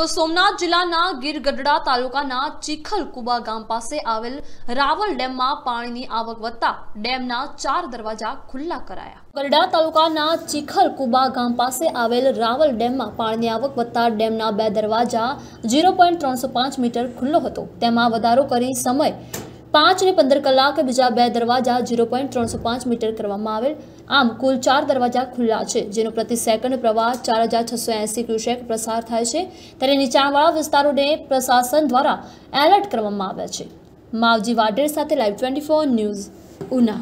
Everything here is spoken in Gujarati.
તો સોમનાથ જિલ્લાના ગીરગઢડા તાલુકાના ચીખલકુબા ગામ પાસે આવેલ રાવલ ડેમમાં પાણીની આવક વધતા ડેમના ચાર દરવાજા ખુલ્લા કરાયા ગઢડા તાલુકાના ચીખલકુબા ગામ પાસે આવેલ રાવલ ડેમમાં પાણીની આવક વધતા ડેમના બે દરવાજા ઝીરો મીટર ખુલ્લો હતો તેમાં વધારો કરી સમય પાંચ અને પંદર કલાક બીજા બે દરવાજા ઝીરો પોઈન્ટ ત્રણસો પાંચ મીટર કરવામાં આવેલ આમ કુલ ચાર દરવાજા ખુલ્લા છે જેનો પ્રતિ સેકન્ડ પ્રવાહ ચાર હજાર છસો એંસી ક્યુસેક પ્રસાર થાય છે ત્યારે નીચાણવાળા વિસ્તારોને પ્રશાસન દ્વારા એલર્ટ કરવામાં આવ્યા છે માવજી વાડેર સાથે live twenty four news Una